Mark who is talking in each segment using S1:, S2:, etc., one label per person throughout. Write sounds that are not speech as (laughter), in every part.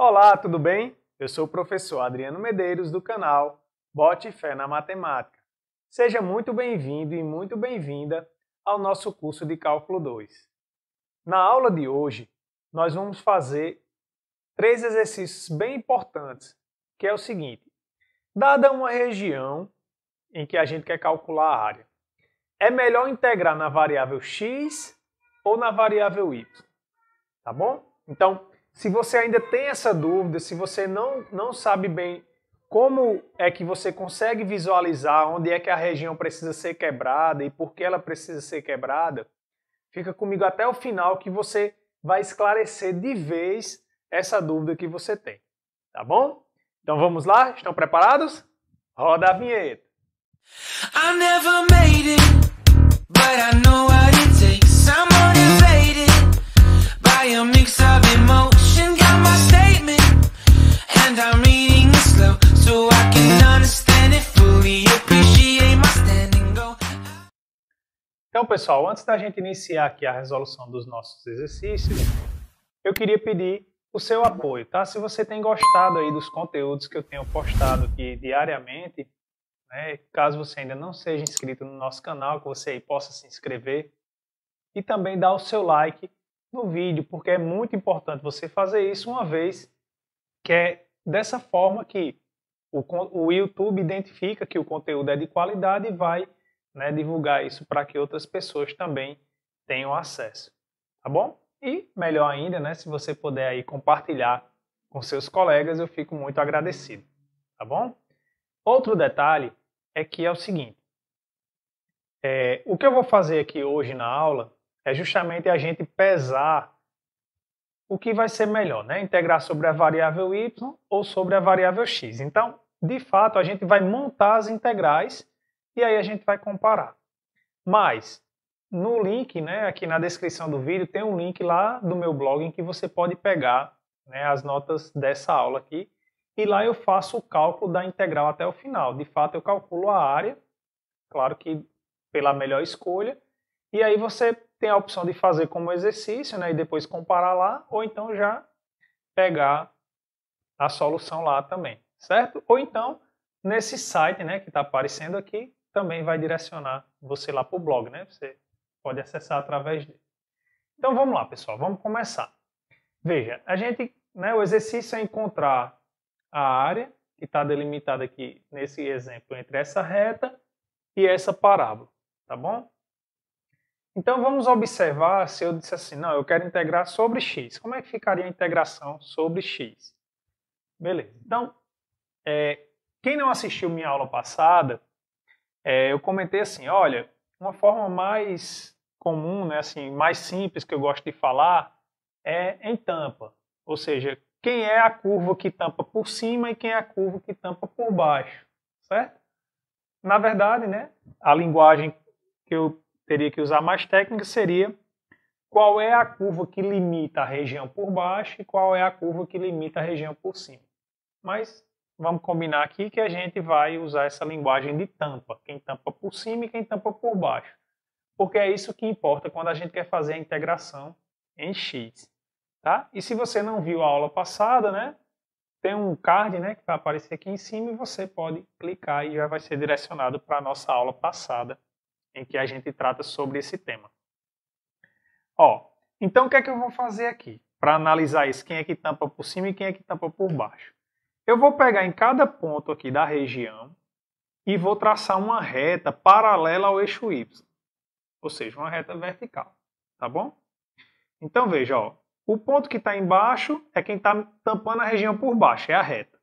S1: Olá, tudo bem? Eu sou o professor Adriano Medeiros do canal Bote Fé na Matemática. Seja muito bem-vindo e muito bem-vinda ao nosso curso de Cálculo 2. Na aula de hoje, nós vamos fazer três exercícios bem importantes, que é o seguinte. Dada uma região em que a gente quer calcular a área, é melhor integrar na variável x ou na variável y, tá bom? Então, se você ainda tem essa dúvida, se você não, não sabe bem como é que você consegue visualizar onde é que a região precisa ser quebrada e por que ela precisa ser quebrada, fica comigo até o final que você vai esclarecer de vez essa dúvida que você tem. Tá bom? Então vamos lá? Estão preparados? Roda a vinheta! I never made it, but I know what it takes. I'm motivated by a mix of Então, pessoal, antes da gente iniciar aqui a resolução dos nossos exercícios, eu queria pedir o seu apoio, tá? Se você tem gostado aí dos conteúdos que eu tenho postado aqui diariamente, né, caso você ainda não seja inscrito no nosso canal, que você aí possa se inscrever e também dar o seu like no vídeo, porque é muito importante você fazer isso uma vez que é dessa forma que o, o YouTube identifica que o conteúdo é de qualidade e vai né, divulgar isso para que outras pessoas também tenham acesso, tá bom? E melhor ainda, né, se você puder aí compartilhar com seus colegas, eu fico muito agradecido, tá bom? Outro detalhe é que é o seguinte, é, o que eu vou fazer aqui hoje na aula é justamente a gente pesar o que vai ser melhor, né? Integrar sobre a variável y ou sobre a variável x. Então, de fato, a gente vai montar as integrais e aí a gente vai comparar. Mas, no link, né, aqui na descrição do vídeo, tem um link lá do meu blog em que você pode pegar né, as notas dessa aula aqui. E lá eu faço o cálculo da integral até o final. De fato, eu calculo a área, claro que pela melhor escolha, e aí você tem a opção de fazer como exercício, né, e depois comparar lá, ou então já pegar a solução lá também, certo? Ou então, nesse site, né, que está aparecendo aqui, também vai direcionar você lá para o blog, né? Você pode acessar através dele. Então vamos lá, pessoal, vamos começar. Veja, a gente, né, o exercício é encontrar a área que está delimitada aqui nesse exemplo entre essa reta e essa parábola, tá bom? Então vamos observar se eu disse assim, não, eu quero integrar sobre x. Como é que ficaria a integração sobre x? Beleza. Então, é, quem não assistiu minha aula passada, é, eu comentei assim, olha, uma forma mais comum, né, assim, mais simples que eu gosto de falar é em tampa. Ou seja, quem é a curva que tampa por cima e quem é a curva que tampa por baixo, certo? Na verdade, né, a linguagem que eu teria que usar mais técnica seria qual é a curva que limita a região por baixo e qual é a curva que limita a região por cima. Mas vamos combinar aqui que a gente vai usar essa linguagem de tampa, quem tampa por cima e quem tampa por baixo, porque é isso que importa quando a gente quer fazer a integração em x. Tá? E se você não viu a aula passada, né, tem um card né, que vai aparecer aqui em cima e você pode clicar e já vai ser direcionado para a nossa aula passada em que a gente trata sobre esse tema. Ó, então o que é que eu vou fazer aqui para analisar isso? Quem é que tampa por cima e quem é que tampa por baixo? Eu vou pegar em cada ponto aqui da região e vou traçar uma reta paralela ao eixo Y, ou seja, uma reta vertical, tá bom? Então veja, ó, o ponto que está embaixo é quem está tampando a região por baixo, é a reta.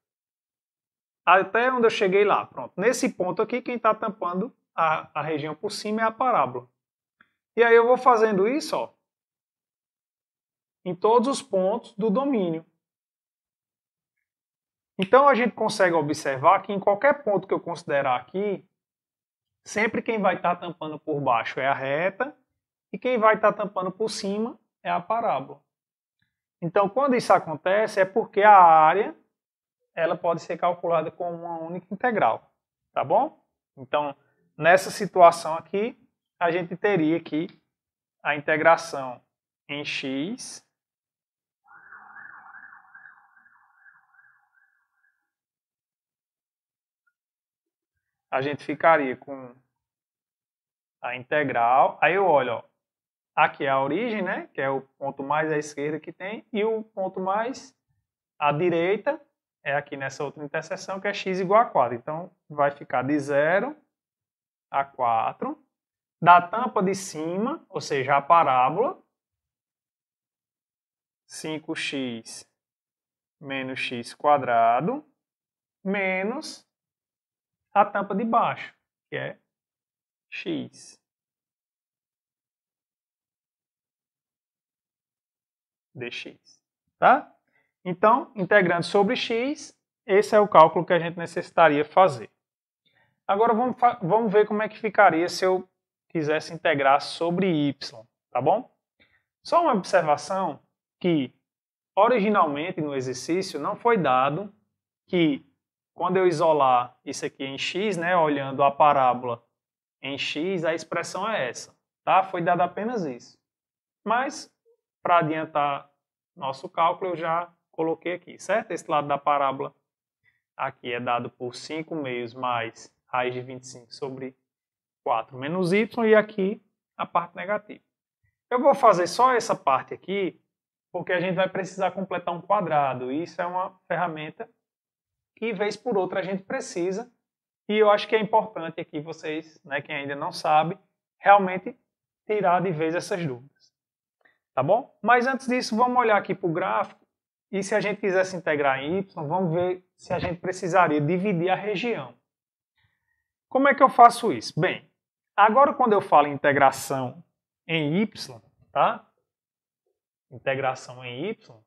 S1: Até onde eu cheguei lá, pronto. Nesse ponto aqui, quem está tampando a, a região por cima é a parábola. E aí eu vou fazendo isso ó, em todos os pontos do domínio. Então a gente consegue observar que em qualquer ponto que eu considerar aqui, sempre quem vai estar tá tampando por baixo é a reta e quem vai estar tá tampando por cima é a parábola. Então quando isso acontece é porque a área ela pode ser calculada como uma única integral, tá bom? Então Nessa situação aqui, a gente teria aqui a integração em x a gente ficaria com a integral. Aí eu olho, ó, aqui é a origem, né, que é o ponto mais à esquerda que tem, e o ponto mais à direita é aqui nessa outra interseção, que é x igual a 4. Então, vai ficar de zero a 4, da tampa de cima, ou seja, a parábola, 5x menos x quadrado, menos a tampa de baixo, que é x. dx, tá? Então, integrando sobre x, esse é o cálculo que a gente necessitaria fazer. Agora vamos, vamos ver como é que ficaria se eu quisesse integrar sobre y, tá bom? Só uma observação que originalmente no exercício não foi dado que quando eu isolar isso aqui em x, né, olhando a parábola em x, a expressão é essa, tá? Foi dado apenas isso. Mas para adiantar nosso cálculo, eu já coloquei aqui, certo? Esse lado da parábola aqui é dado por 5 meios mais raiz de 25 sobre 4 menos y, e aqui a parte negativa. Eu vou fazer só essa parte aqui, porque a gente vai precisar completar um quadrado, e isso é uma ferramenta que, vez por outra, a gente precisa, e eu acho que é importante aqui vocês, né, quem ainda não sabe, realmente tirar de vez essas dúvidas. Tá bom? Mas antes disso, vamos olhar aqui para o gráfico, e se a gente quisesse integrar em y, vamos ver se a gente precisaria dividir a região. Como é que eu faço isso? Bem, agora quando eu falo integração em y, tá? Integração em y,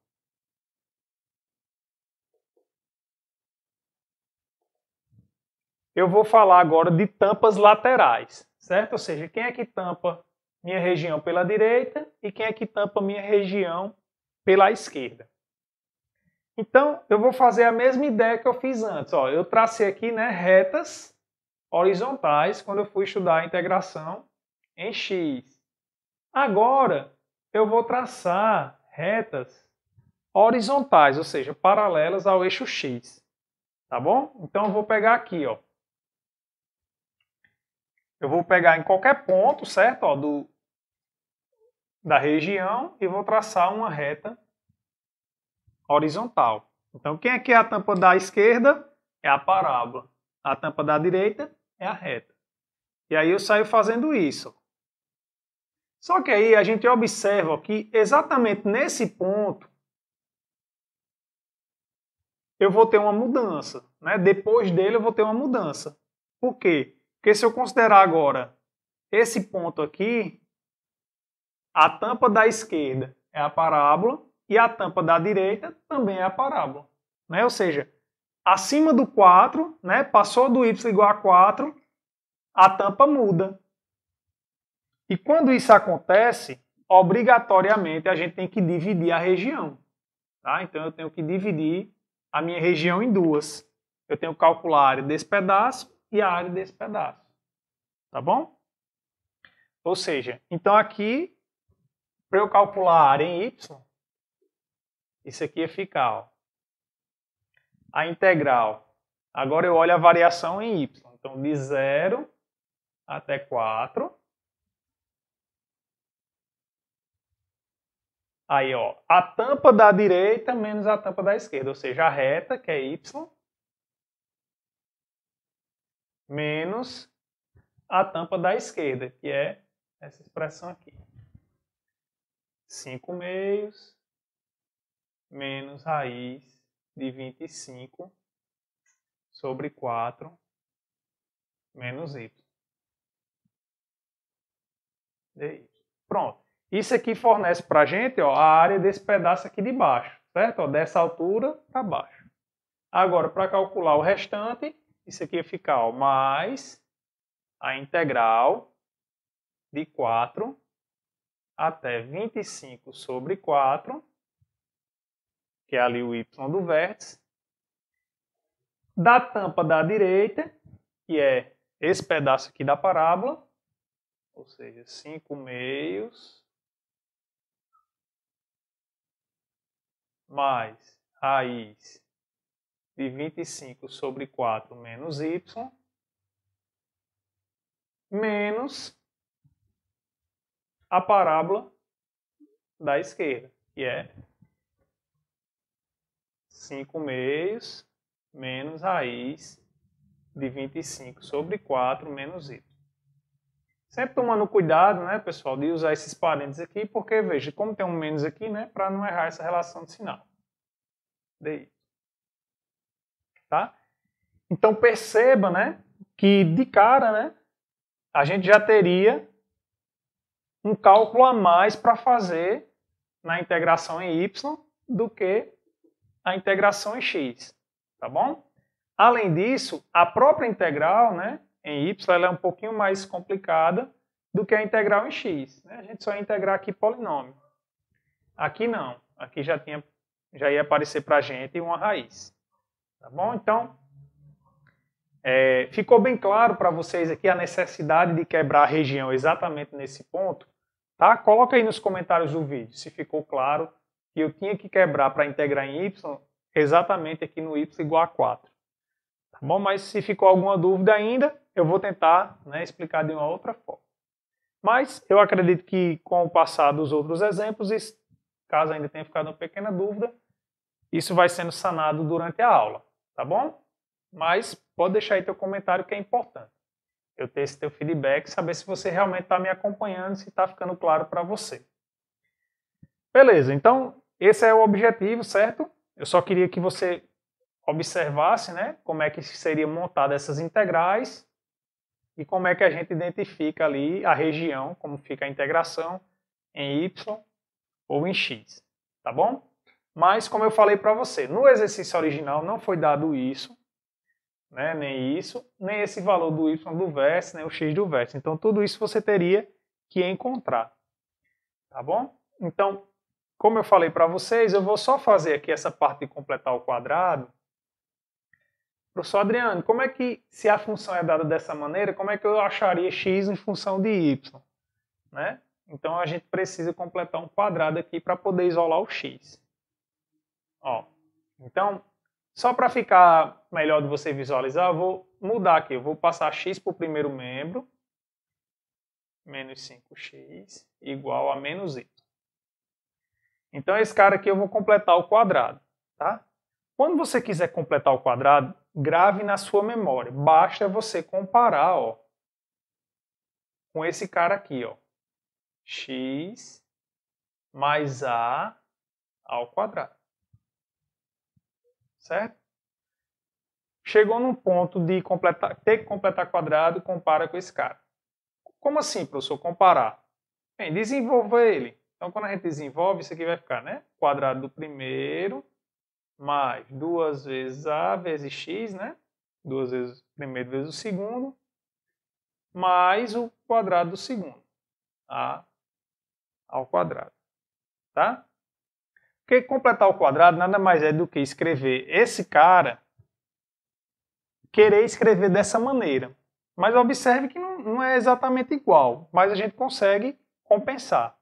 S1: eu vou falar agora de tampas laterais, certo? Ou seja, quem é que tampa minha região pela direita e quem é que tampa minha região pela esquerda. Então, eu vou fazer a mesma ideia que eu fiz antes. Ó, eu tracei aqui né, retas horizontais quando eu fui estudar a integração em x. Agora, eu vou traçar retas horizontais, ou seja, paralelas ao eixo x. Tá bom? Então, eu vou pegar aqui, ó. Eu vou pegar em qualquer ponto, certo? Ó, do, da região e vou traçar uma reta horizontal. Então, quem é que é a tampa da esquerda? É a parábola. A tampa da direita é a reta. E aí eu saio fazendo isso. Só que aí a gente observa que exatamente nesse ponto eu vou ter uma mudança. Né? Depois dele eu vou ter uma mudança. Por quê? Porque se eu considerar agora esse ponto aqui, a tampa da esquerda é a parábola e a tampa da direita também é a parábola. Né? Ou seja, acima do 4, né, passou do y igual a 4, a tampa muda. E quando isso acontece, obrigatoriamente a gente tem que dividir a região. Tá? Então eu tenho que dividir a minha região em duas. Eu tenho que calcular a área desse pedaço e a área desse pedaço. Tá bom? Ou seja, então aqui, para eu calcular a área em y, isso aqui ia é ficar ó, a integral. Agora eu olho a variação em y. Então, de 0 até 4. Aí, ó, a tampa da direita menos a tampa da esquerda, ou seja, a reta, que é y, menos a tampa da esquerda, que é essa expressão aqui. 5 meios menos raiz de 25 sobre 4 menos y. dy. É Pronto. Isso aqui fornece para a gente ó, a área desse pedaço aqui de baixo, certo? Ó, dessa altura para baixo. Agora, para calcular o restante, isso aqui ia ficar ó, mais a integral de 4 até 25 sobre 4 que é ali o y do vértice, da tampa da direita, que é esse pedaço aqui da parábola, ou seja, 5 meios, mais raiz de 25 sobre 4 menos y, menos a parábola da esquerda, que é 5 meios menos raiz de 25 sobre 4 menos y. Sempre tomando cuidado, né, pessoal, de usar esses parênteses aqui, porque, veja, como tem um menos aqui, né, para não errar essa relação de sinal. Daí. Tá? Então, perceba, né, que de cara, né, a gente já teria um cálculo a mais para fazer na integração em y do que a integração em x, tá bom? Além disso, a própria integral né, em y ela é um pouquinho mais complicada do que a integral em x. Né? A gente só ia integrar aqui polinômio. Aqui não. Aqui já, tinha, já ia aparecer para a gente uma raiz. Tá bom? Então, é, ficou bem claro para vocês aqui a necessidade de quebrar a região exatamente nesse ponto? Tá? Coloca aí nos comentários do vídeo se ficou claro eu tinha que quebrar para integrar em y, exatamente aqui no y igual a 4. Tá bom? Mas se ficou alguma dúvida ainda, eu vou tentar né, explicar de uma outra forma. Mas eu acredito que com o passar dos outros exemplos, caso ainda tenha ficado uma pequena dúvida, isso vai sendo sanado durante a aula, tá bom? Mas pode deixar aí teu comentário que é importante. Eu ter esse teu feedback, saber se você realmente está me acompanhando, se está ficando claro para você. Beleza, então esse é o objetivo, certo? Eu só queria que você observasse né, como é que seria montada essas integrais e como é que a gente identifica ali a região, como fica a integração em y ou em x, tá bom? Mas, como eu falei para você, no exercício original não foi dado isso, né, nem isso, nem esse valor do y do verso, nem o x do verso. Então, tudo isso você teria que encontrar, tá bom? Então, como eu falei para vocês, eu vou só fazer aqui essa parte de completar o quadrado. Professor Adriano, como é que, se a função é dada dessa maneira, como é que eu acharia x em função de y? Né? Então a gente precisa completar um quadrado aqui para poder isolar o x. Ó, então, só para ficar melhor de você visualizar, eu vou mudar aqui. Eu vou passar x para o primeiro membro, menos 5x igual a menos y. Então, esse cara aqui eu vou completar o quadrado. Tá? Quando você quiser completar o quadrado, grave na sua memória. Basta você comparar ó, com esse cara aqui. Ó, x mais a ao quadrado. Certo? Chegou num ponto de completar, ter que completar quadrado, compara com esse cara. Como assim, professor, comparar? Bem, desenvolva ele. Então, quando a gente desenvolve, isso aqui vai ficar, né? Quadrado do primeiro mais duas vezes A vezes X, né? Duas vezes o primeiro vezes o segundo, mais o quadrado do segundo. A ao quadrado, tá? Porque completar o quadrado nada mais é do que escrever esse cara querer escrever dessa maneira. Mas observe que não, não é exatamente igual, mas a gente consegue compensar.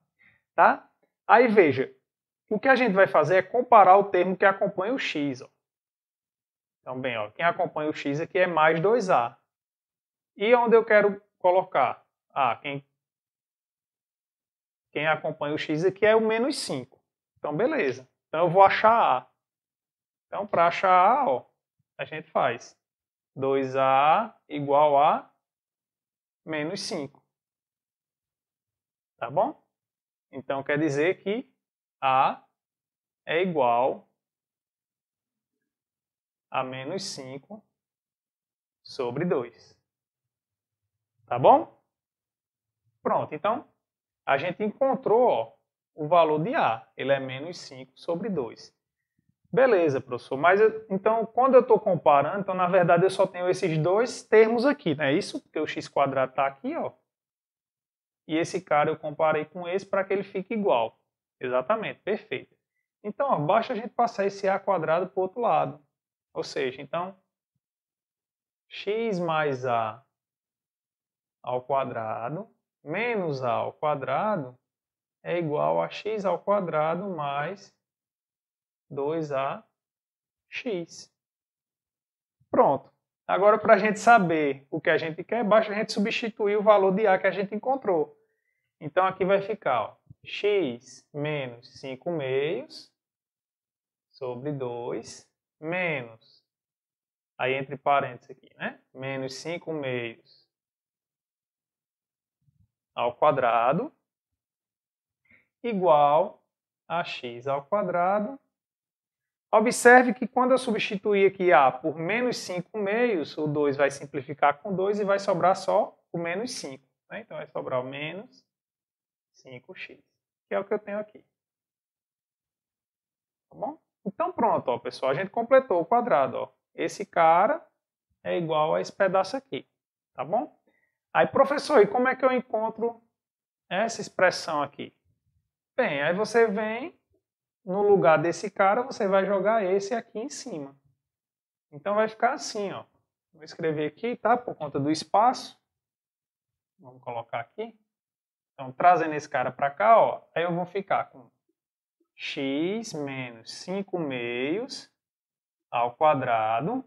S1: Tá? Aí veja, o que a gente vai fazer é comparar o termo que acompanha o x. Ó. Então, bem, ó, quem acompanha o x aqui é mais 2a. E onde eu quero colocar? Ah, quem, quem acompanha o x aqui é o menos 5. Então, beleza. Então, eu vou achar a. Então, para achar a, ó, a gente faz 2a igual a menos 5. Tá bom? Então quer dizer que A é igual a menos 5 sobre 2. Tá bom? Pronto, então a gente encontrou ó, o valor de A, ele é menos 5 sobre 2. Beleza, professor, mas eu, então quando eu estou comparando, então na verdade eu só tenho esses dois termos aqui, não é isso? Porque o x quadrado está aqui, ó, e esse cara eu comparei com esse para que ele fique igual. Exatamente, perfeito. Então, ó, basta a gente passar esse a quadrado para o outro lado. Ou seja, então, x mais a ao quadrado menos a ao quadrado é igual a x ao quadrado mais 2ax. Pronto. Agora, para a gente saber o que a gente quer, basta a gente substituir o valor de a que a gente encontrou. Então aqui vai ficar ó, x menos 5 meios sobre 2 menos, aí entre parênteses aqui, né? Menos 5 meios ao quadrado igual a x ao quadrado. Observe que quando eu substituir aqui a por menos 5 meios, o 2 vai simplificar com 2 e vai sobrar só o menos 5. Né? Então vai sobrar o menos 5x, que é o que eu tenho aqui. Tá bom? Então pronto, ó, pessoal, a gente completou o quadrado. Ó. Esse cara é igual a esse pedaço aqui, tá bom? Aí, professor, e como é que eu encontro essa expressão aqui? Bem, aí você vem, no lugar desse cara, você vai jogar esse aqui em cima. Então vai ficar assim, ó. Vou escrever aqui, tá? Por conta do espaço. Vamos colocar aqui. Então, trazendo esse cara para cá, ó, aí eu vou ficar com x menos 5 meios ao quadrado.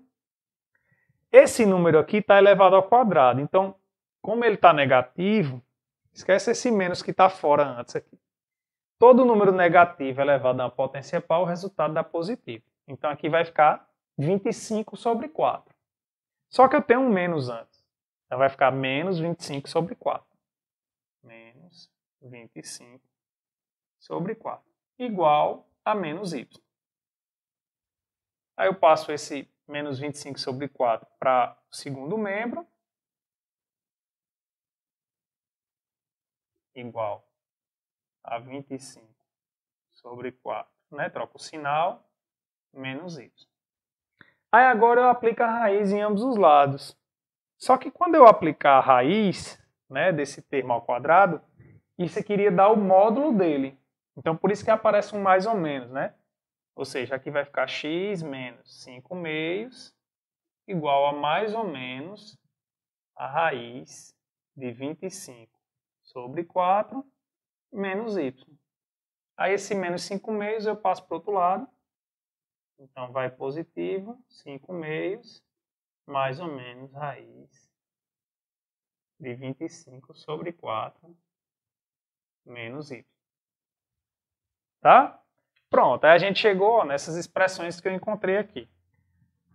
S1: Esse número aqui está elevado ao quadrado, então, como ele está negativo, esquece esse menos que está fora antes aqui. Todo número negativo elevado a uma potência par, é o resultado dá positivo. Então, aqui vai ficar 25 sobre 4. Só que eu tenho um menos antes. Então, vai ficar menos 25 sobre 4 menos 25 sobre 4, igual a menos y. Aí eu passo esse menos 25 sobre 4 para o segundo membro, igual a 25 sobre 4, né? troco o sinal, menos y. Aí agora eu aplico a raiz em ambos os lados. Só que quando eu aplicar a raiz, né, desse termo ao quadrado, e você queria dar o módulo dele. Então, por isso que aparece um mais ou menos, né? Ou seja, aqui vai ficar x menos 5 meios igual a mais ou menos a raiz de 25 sobre 4 menos y. Aí esse menos 5 meios eu passo para o outro lado. Então vai positivo, 5 meios, mais ou menos raiz de 25 sobre 4 menos y. Tá? Pronto, aí a gente chegou nessas expressões que eu encontrei aqui.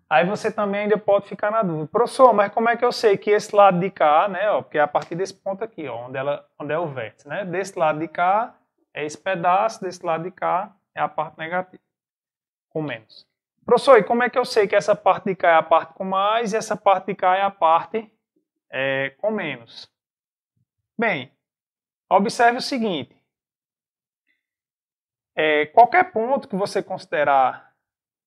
S1: Aí você também ainda pode ficar na dúvida. Professor, mas como é que eu sei que esse lado de cá, né, ó, porque é a partir desse ponto aqui, ó, onde, ela, onde é o vértice, né, desse lado de cá é esse pedaço, desse lado de cá é a parte negativa, com menos. Professor, e como é que eu sei que essa parte de cá é a parte com mais e essa parte de cá é a parte é, com menos. Bem, observe o seguinte. É, qualquer ponto que você considerar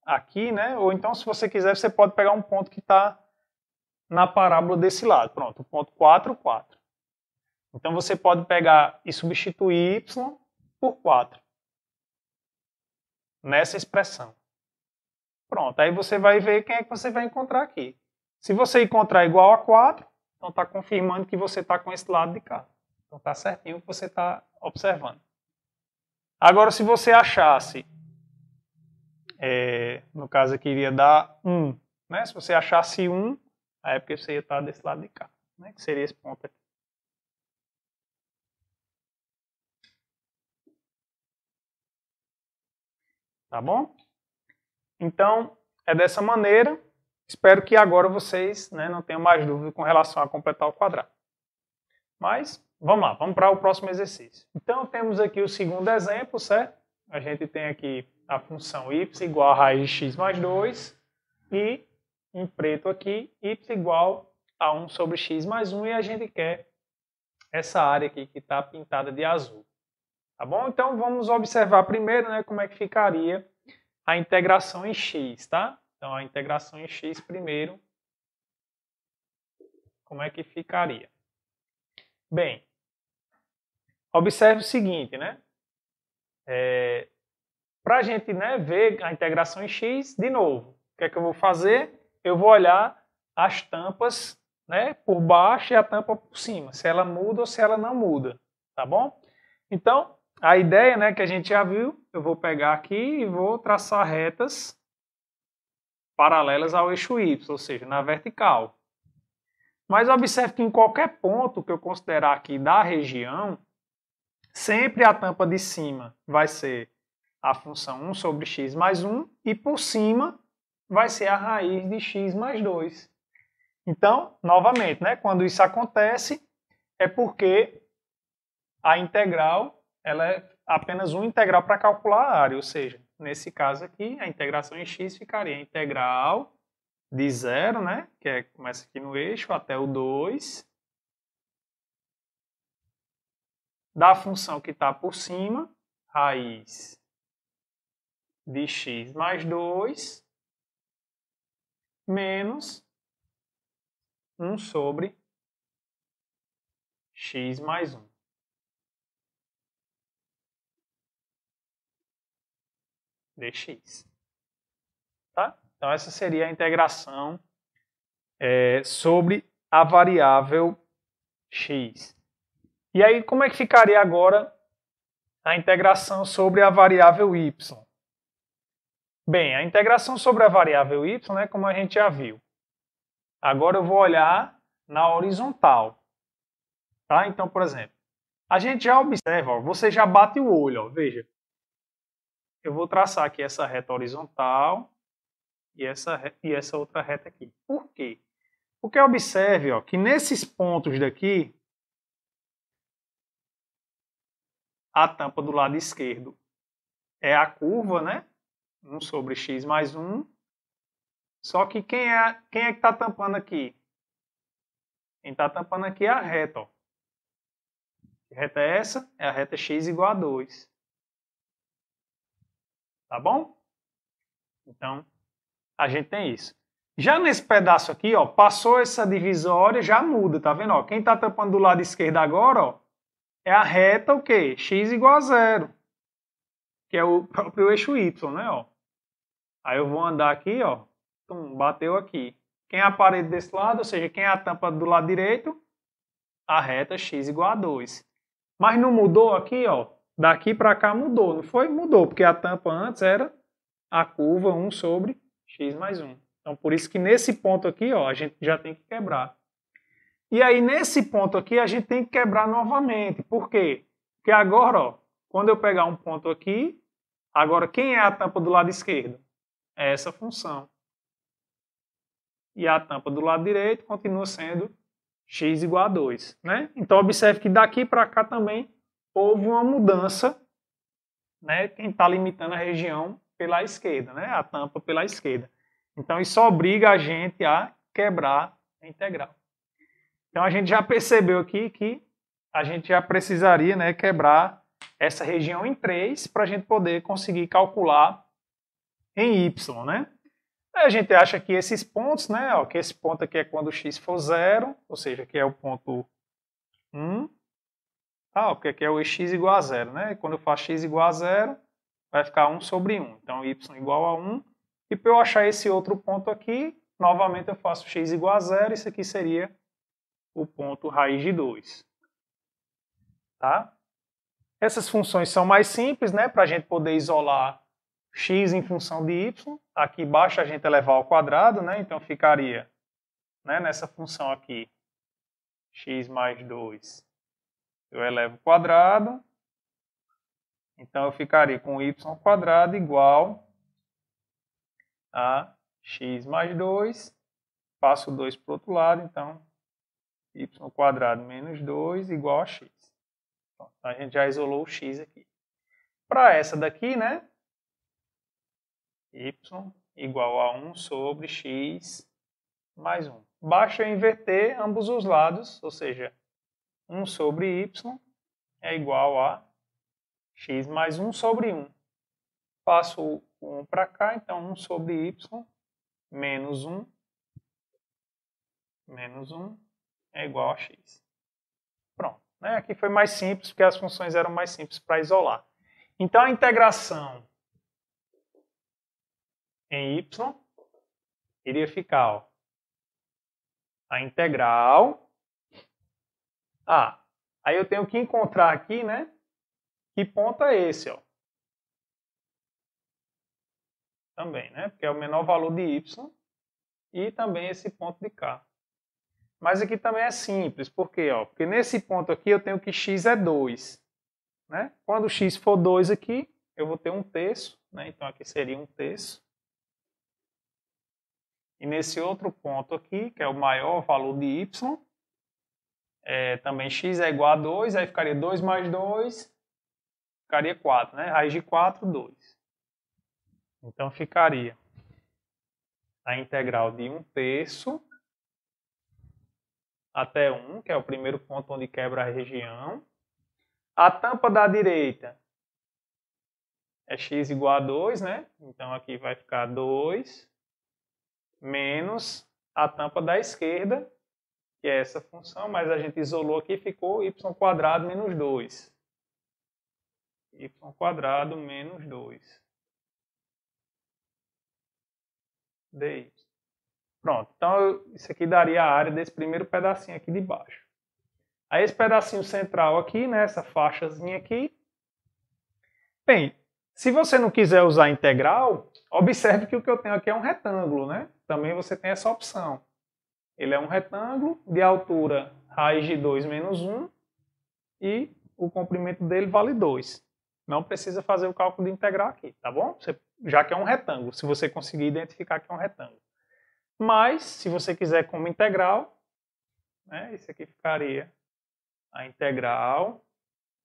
S1: aqui, né? Ou então, se você quiser, você pode pegar um ponto que está na parábola desse lado. Pronto, ponto 4, 4. Então, você pode pegar e substituir y por 4. Nessa expressão. Pronto, aí você vai ver quem é que você vai encontrar aqui. Se você encontrar igual a 4, então está confirmando que você está com esse lado de cá. Então está certinho o que você está observando. Agora, se você achasse, é, no caso aqui iria dar 1, um, né? se você achasse 1, um, aí é porque você ia estar tá desse lado de cá, né? que seria esse ponto aqui. Tá bom? Então, é dessa maneira Espero que agora vocês né, não tenham mais dúvida com relação a completar o quadrado. Mas vamos lá, vamos para o próximo exercício. Então temos aqui o segundo exemplo, certo? A gente tem aqui a função y igual a raiz de x mais 2 e em preto aqui y igual a 1 sobre x mais 1 e a gente quer essa área aqui que está pintada de azul. Tá bom? Então vamos observar primeiro né, como é que ficaria a integração em x, tá? Então, a integração em x primeiro, como é que ficaria? Bem, observe o seguinte, né? É, Para a gente né, ver a integração em x, de novo, o que é que eu vou fazer? Eu vou olhar as tampas né, por baixo e a tampa por cima, se ela muda ou se ela não muda, tá bom? Então, a ideia né, que a gente já viu, eu vou pegar aqui e vou traçar retas paralelas ao eixo y, ou seja, na vertical. Mas observe que em qualquer ponto que eu considerar aqui da região, sempre a tampa de cima vai ser a função 1 sobre x mais 1 e por cima vai ser a raiz de x mais 2. Então, novamente, né, quando isso acontece, é porque a integral ela é apenas uma integral para calcular a área, ou seja, Nesse caso aqui, a integração em x ficaria integral de zero, né? Que é, começa aqui no eixo, até o 2. Da função que está por cima, raiz de x mais 2, menos 1 sobre x mais 1. dx. Tá? Então, essa seria a integração é, sobre a variável x. E aí, como é que ficaria agora a integração sobre a variável y? Bem, a integração sobre a variável y, né, como a gente já viu. Agora eu vou olhar na horizontal. Tá? Então, por exemplo, a gente já observa, ó, você já bate o olho, ó, veja eu vou traçar aqui essa reta horizontal e essa, e essa outra reta aqui. Por quê? Porque observe ó, que nesses pontos daqui, a tampa do lado esquerdo é a curva, né? 1 sobre x mais 1. Só que quem é, quem é que está tampando aqui? Quem está tampando aqui é a reta. Ó. Que reta é essa? É a reta x igual a 2. Tá bom? Então, a gente tem isso. Já nesse pedaço aqui, ó, passou essa divisória, já muda, tá vendo? Ó, quem está tampando do lado esquerdo agora, ó, é a reta o quê? x igual a zero, que é o (laughs) próprio eixo y, né? Ó. Aí eu vou andar aqui, ó, tum, bateu aqui. Quem é a parede desse lado, ou seja, quem é a tampa do lado direito, a reta x igual a 2. Mas não mudou aqui, ó, Daqui para cá mudou, não foi? Mudou, porque a tampa antes era a curva 1 sobre x mais 1. Então, por isso que nesse ponto aqui, ó, a gente já tem que quebrar. E aí, nesse ponto aqui, a gente tem que quebrar novamente. Por quê? Porque agora, ó, quando eu pegar um ponto aqui, agora quem é a tampa do lado esquerdo? É essa função. E a tampa do lado direito continua sendo x igual a 2. Né? Então, observe que daqui para cá também houve uma mudança, né? Quem está limitando a região pela esquerda, né? A tampa pela esquerda. Então isso obriga a gente a quebrar a integral. Então a gente já percebeu aqui que a gente já precisaria, né, quebrar essa região em 3 para a gente poder conseguir calcular em y, né? a gente acha que esses pontos, né? Ó, que esse ponto aqui é quando x for zero, ou seja, que é o ponto 1 porque aqui é o x igual a zero, né? E quando eu faço x igual a zero, vai ficar 1 sobre 1. Então, y igual a 1. E para eu achar esse outro ponto aqui, novamente eu faço x igual a zero, isso aqui seria o ponto raiz de 2. Tá? Essas funções são mais simples, né? Para a gente poder isolar x em função de y. Aqui basta a gente elevar ao quadrado, né? Então ficaria né, nessa função aqui, x mais 2 eu elevo o quadrado, então eu ficaria com y quadrado igual a x mais 2, passo 2 para o outro lado, então y quadrado menos 2 igual a x. Então, a gente já isolou o x aqui. Para essa daqui, né, y igual a 1 sobre x mais 1. Basta inverter ambos os lados, ou seja, 1 sobre y é igual a x mais 1 sobre 1. Passo o 1 para cá, então 1 sobre y menos 1 menos 1 é igual a x. Pronto. Né? Aqui foi mais simples, porque as funções eram mais simples para isolar. Então, a integração em y iria ficar ó, a integral ah, aí eu tenho que encontrar aqui, né? Que ponto é esse, ó? Também, né? Porque é o menor valor de y e também esse ponto de k. Mas aqui também é simples, por quê? Ó, porque nesse ponto aqui eu tenho que x é 2. Né? Quando x for 2 aqui, eu vou ter um terço, né? então aqui seria um terço. E nesse outro ponto aqui, que é o maior valor de y, é, também x é igual a 2, aí ficaria 2 mais 2, ficaria 4, né? Raiz de 4, 2. Então ficaria a integral de 1 terço até 1, que é o primeiro ponto onde quebra a região. A tampa da direita é x igual a 2, né? Então aqui vai ficar 2 menos a tampa da esquerda, que é essa função, mas a gente isolou aqui e ficou y² menos 2. y² menos 2. dy. Pronto, então isso aqui daria a área desse primeiro pedacinho aqui de baixo. Aí esse pedacinho central aqui, né, essa faixazinha aqui. Bem, se você não quiser usar integral, observe que o que eu tenho aqui é um retângulo, né? Também você tem essa opção. Ele é um retângulo de altura raiz de 2 menos 1 e o comprimento dele vale 2. Não precisa fazer o cálculo de integral aqui, tá bom? Você, já que é um retângulo, se você conseguir identificar que é um retângulo. Mas, se você quiser como integral, né, isso aqui ficaria a integral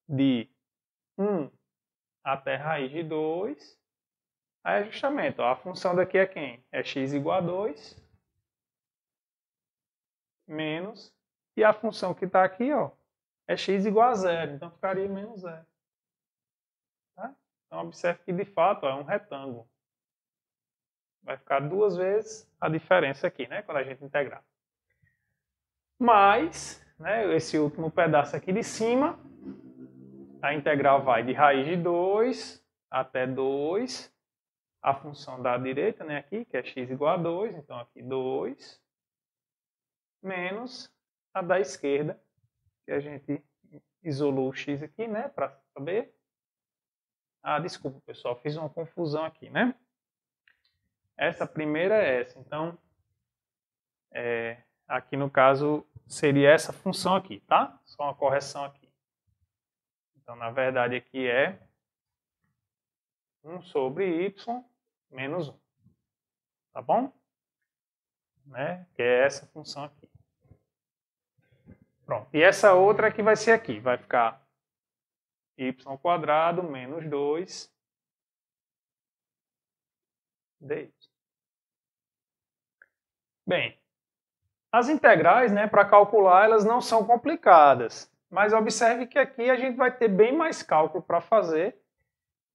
S1: de 1 até raiz de 2. Aí, é justamente, ó, a função daqui é quem? É x igual a 2 menos, e a função que está aqui ó, é x igual a zero, então ficaria menos zero. Tá? Então observe que de fato ó, é um retângulo. Vai ficar duas vezes a diferença aqui, né, quando a gente integrar. mais né, esse último pedaço aqui de cima, a integral vai de raiz de 2 até 2, a função da direita, né, aqui, que é x igual a 2, então aqui 2, menos a da esquerda, que a gente isolou o x aqui, né, para saber. Ah, desculpa, pessoal, fiz uma confusão aqui, né? Essa primeira é essa, então, é, aqui no caso seria essa função aqui, tá? Só uma correção aqui. Então, na verdade, aqui é 1 sobre y menos 1, tá bom? Né? Que é essa função aqui. Pronto. E essa outra que vai ser aqui, vai ficar y quadrado menos 2 dy. Bem, as integrais, né, para calcular, elas não são complicadas, mas observe que aqui a gente vai ter bem mais cálculo para fazer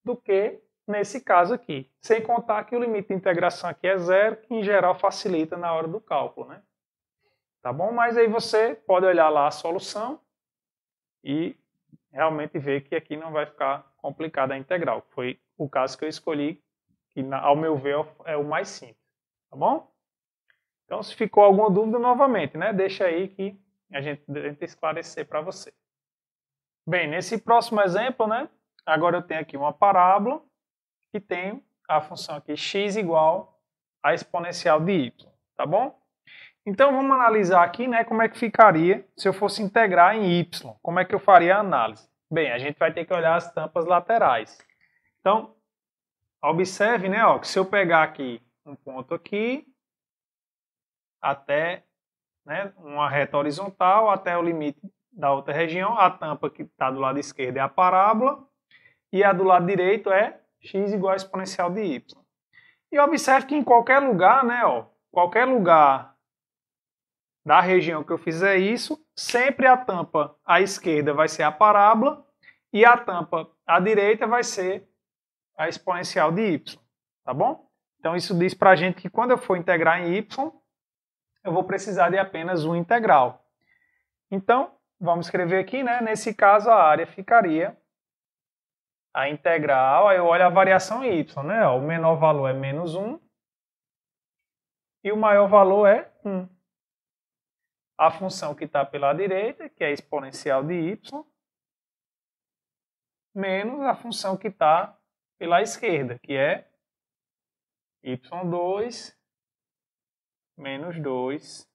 S1: do que nesse caso aqui. Sem contar que o limite de integração aqui é zero, que em geral facilita na hora do cálculo, né? Tá bom? Mas aí você pode olhar lá a solução e realmente ver que aqui não vai ficar complicada a integral. Foi o caso que eu escolhi, que ao meu ver é, é o mais simples. Tá bom? Então, se ficou alguma dúvida, novamente, né? Deixa aí que a gente tenta esclarecer para você. Bem, nesse próximo exemplo, né? Agora eu tenho aqui uma parábola que tem a função aqui x igual a exponencial de y, tá bom? Então vamos analisar aqui né, como é que ficaria se eu fosse integrar em Y. Como é que eu faria a análise? Bem, a gente vai ter que olhar as tampas laterais. Então, observe né, ó, que se eu pegar aqui um ponto aqui, até né, uma reta horizontal até o limite da outra região, a tampa que está do lado esquerdo é a parábola, e a do lado direito é x igual a exponencial de y. E observe que em qualquer lugar, né, ó, qualquer lugar da região que eu fizer isso, sempre a tampa à esquerda vai ser a parábola e a tampa à direita vai ser a exponencial de y, tá bom? Então isso diz para a gente que quando eu for integrar em y, eu vou precisar de apenas um integral. Então, vamos escrever aqui, né? Nesse caso, a área ficaria a integral, aí eu olho a variação y, né? O menor valor é menos 1 e o maior valor é 1 a função que está pela direita, que é exponencial de y, menos a função que está pela esquerda, que é y2 menos 2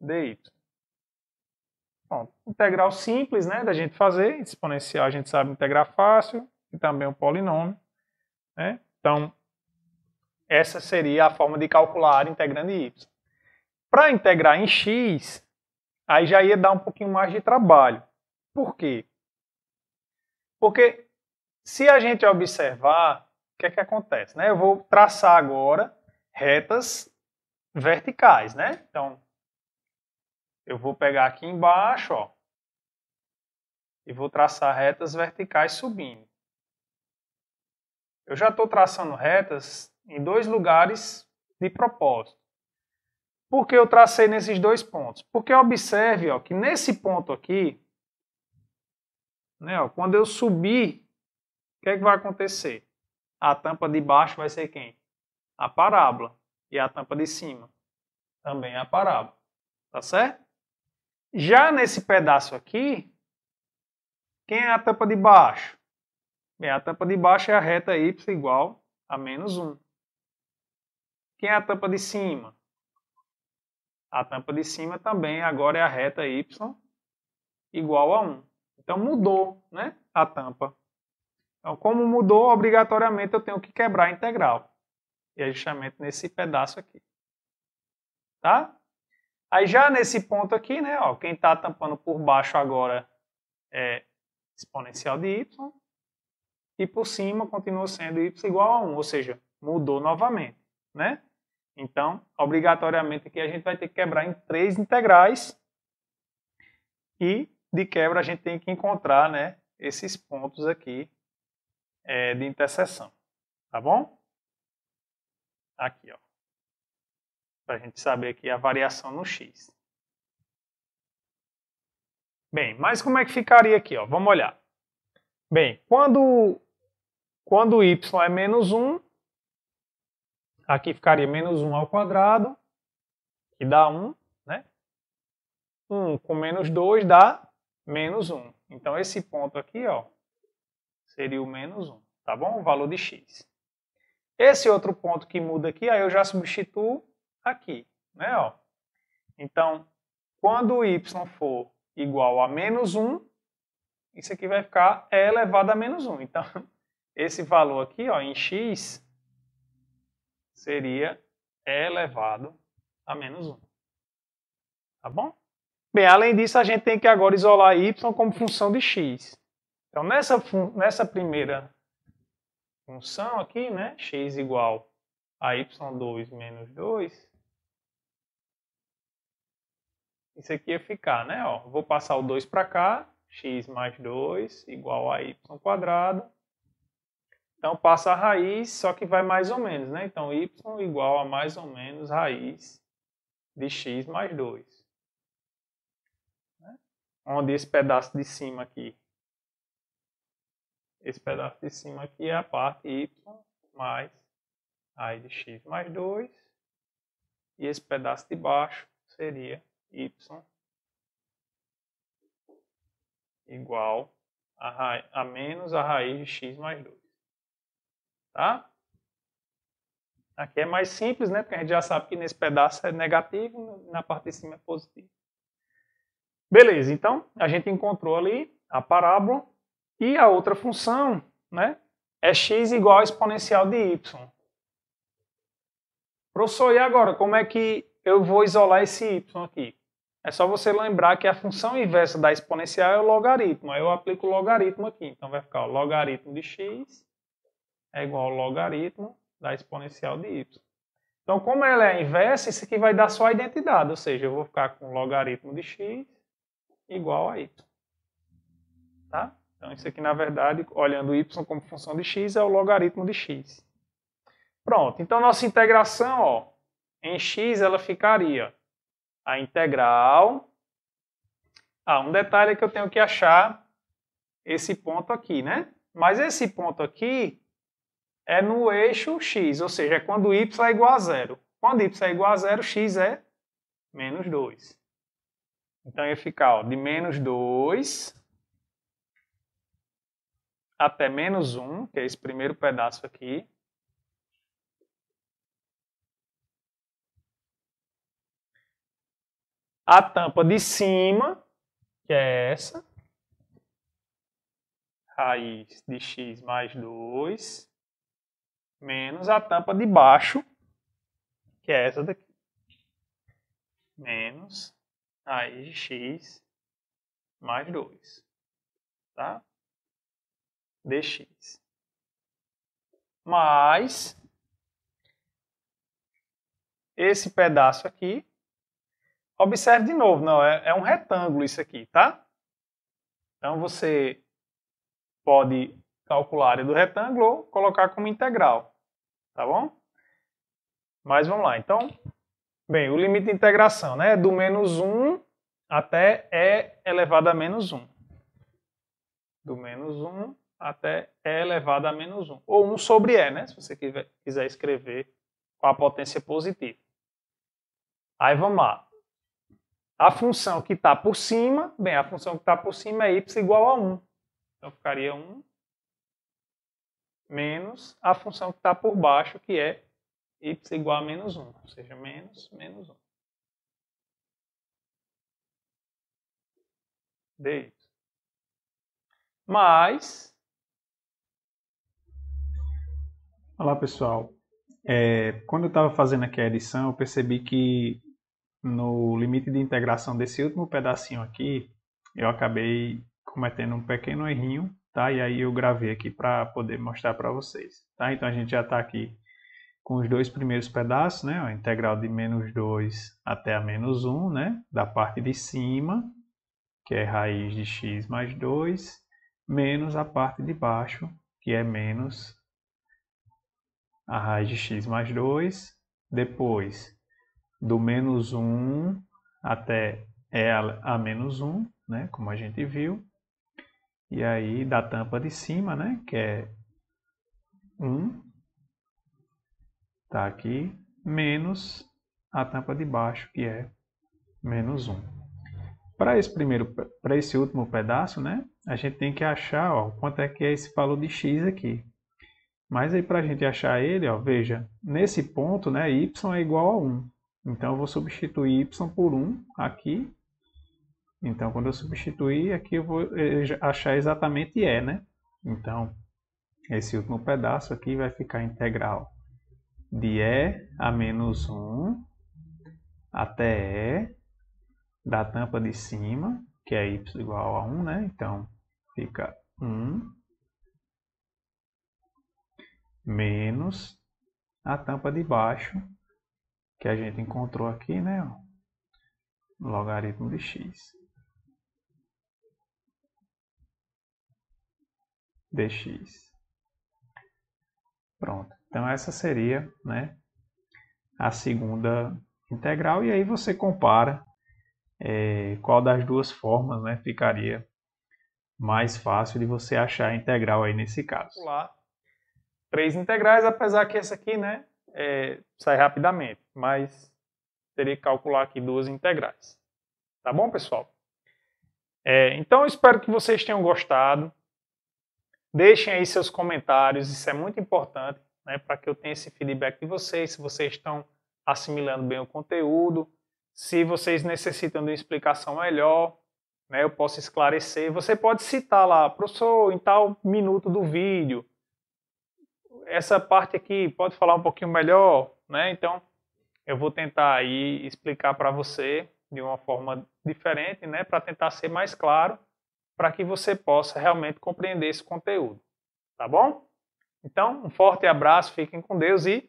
S1: dy. Pronto. Integral simples né, da gente fazer, exponencial a gente sabe integrar fácil, e também um polinômio. Né? Então, essa seria a forma de calcular a integrando de y. Para integrar em X, aí já ia dar um pouquinho mais de trabalho. Por quê? Porque se a gente observar, o que é que acontece? Né? Eu vou traçar agora retas verticais, né? Então, eu vou pegar aqui embaixo, ó, e vou traçar retas verticais subindo. Eu já estou traçando retas em dois lugares de propósito. Por que eu tracei nesses dois pontos? Porque observe ó, que nesse ponto aqui, né, ó, quando eu subir, o que, é que vai acontecer? A tampa de baixo vai ser quem? A parábola. E a tampa de cima também é a parábola. Tá certo? Já nesse pedaço aqui, quem é a tampa de baixo? Bem, a tampa de baixo é a reta y igual a menos 1. Quem é a tampa de cima? A tampa de cima também agora é a reta y igual a 1. Então mudou né, a tampa. Então, como mudou, obrigatoriamente eu tenho que quebrar a integral. E é justamente nesse pedaço aqui. Tá? Aí já nesse ponto aqui, né, ó, quem está tampando por baixo agora é exponencial de y. E por cima continua sendo y igual a 1, ou seja, mudou novamente, né? Então, obrigatoriamente aqui a gente vai ter que quebrar em três integrais e de quebra a gente tem que encontrar né, esses pontos aqui é, de interseção, tá bom? Aqui, ó, para a gente saber aqui a variação no x. Bem, mas como é que ficaria aqui? Ó? Vamos olhar. Bem, quando, quando y é menos 1, Aqui ficaria menos 1 ao quadrado, que dá 1, né? 1 com menos 2 dá menos 1. Então, esse ponto aqui, ó, seria o menos 1, tá bom? O valor de x. Esse outro ponto que muda aqui, aí eu já substituo aqui, né, ó. Então, quando o y for igual a menos 1, isso aqui vai ficar e elevado a menos 1. Então, (laughs) esse valor aqui, ó, em x, seria E elevado a menos 1. Tá bom? Bem, além disso, a gente tem que agora isolar y como função de x. Então, nessa, nessa primeira função aqui, né, x igual a y2 menos 2, isso aqui ia ficar, né? Ó, vou passar o 2 para cá, x mais 2 igual a y quadrado então passa a raiz, só que vai mais ou menos, né? Então y igual a mais ou menos raiz de x mais 2. Né? Onde esse pedaço de cima aqui, esse pedaço de cima aqui é a parte y mais raiz de x mais 2. E esse pedaço de baixo seria y igual a, a menos a raiz de x mais 2. Tá? Aqui é mais simples, né? Porque a gente já sabe que nesse pedaço é negativo, na parte de cima é positivo. Beleza, então a gente encontrou ali a parábola e a outra função, né? É x igual a exponencial de y. Professor, e agora? Como é que eu vou isolar esse y aqui? É só você lembrar que a função inversa da exponencial é o logaritmo. Aí eu aplico o logaritmo aqui. Então vai ficar o logaritmo de x é igual ao logaritmo da exponencial de y. Então, como ela é inversa, isso aqui vai dar só a identidade, ou seja, eu vou ficar com logaritmo de x igual a y. Tá? Então, isso aqui, na verdade, olhando y como função de x, é o logaritmo de x. Pronto. Então, nossa integração ó, em x, ela ficaria a integral... Ah, um detalhe é que eu tenho que achar esse ponto aqui, né? Mas esse ponto aqui, é no eixo x, ou seja, é quando y é igual a zero. Quando y é igual a zero, x é menos 2. Então ia ficar ó, de menos 2 até menos 1, que é esse primeiro pedaço aqui. A tampa de cima, que é essa, raiz de x mais 2 menos a tampa de baixo, que é essa daqui. Menos aí tá? de x mais 2, tá? dx. Mais esse pedaço aqui, observe de novo, não, é, é um retângulo isso aqui, tá? Então você pode calcular a área do retângulo ou colocar como integral. Tá bom? Mas vamos lá. Então, bem, o limite de integração, né? É do menos 1 até E elevado a menos 1. Do menos 1 até E elevado a menos 1. Ou 1 sobre E, né? Se você quiser escrever com a potência positiva. Aí vamos lá. A função que está por cima, bem, a função que está por cima é y igual a 1. Então ficaria 1 menos a função que está por baixo, que é y igual a menos 1, ou seja, menos menos 1. dy. Mas... Olá, pessoal. É, quando eu estava fazendo aqui a edição, eu percebi que no limite de integração desse último pedacinho aqui, eu acabei cometendo um pequeno errinho tá? E aí eu gravei aqui para poder mostrar para vocês, tá? Então a gente já está aqui com os dois primeiros pedaços, né? A integral de menos 2 até a menos 1, né? Da parte de cima, que é raiz de x mais 2, menos a parte de baixo, que é menos a raiz de x mais 2. Depois, do menos 1 até é a, a menos 1, né? Como a gente viu. E aí, da tampa de cima, né, que é 1, tá aqui, menos a tampa de baixo, que é menos 1. Para esse primeiro, para esse último pedaço, né, a gente tem que achar, ó, quanto é que é esse valor de x aqui. Mas aí para a gente achar ele, ó, veja, nesse ponto, né, y é igual a 1. Então eu vou substituir y por 1 aqui então, quando eu substituir, aqui eu vou eh, eh, achar exatamente e, né? Então, esse último pedaço aqui vai ficar integral de E a menos 1 até E da tampa de cima, que é Y igual a 1, né? Então, fica 1 menos a tampa de baixo, que a gente encontrou aqui, né? Logaritmo de X. dx. Pronto. Então essa seria né, a segunda integral. E aí você compara é, qual das duas formas né, ficaria mais fácil de você achar a integral aí nesse caso. Lá, três integrais, apesar que essa aqui né, é, sai rapidamente, mas teria que calcular aqui duas integrais. Tá bom, pessoal? É, então, espero que vocês tenham gostado. Deixem aí seus comentários, isso é muito importante né, para que eu tenha esse feedback de vocês, se vocês estão assimilando bem o conteúdo, se vocês necessitam de uma explicação melhor, né, eu posso esclarecer. Você pode citar lá, professor, em tal minuto do vídeo, essa parte aqui pode falar um pouquinho melhor, né? Então, eu vou tentar aí explicar para você de uma forma diferente, né, para tentar ser mais claro para que você possa realmente compreender esse conteúdo. Tá bom? Então, um forte abraço, fiquem com Deus e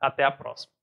S1: até a próxima.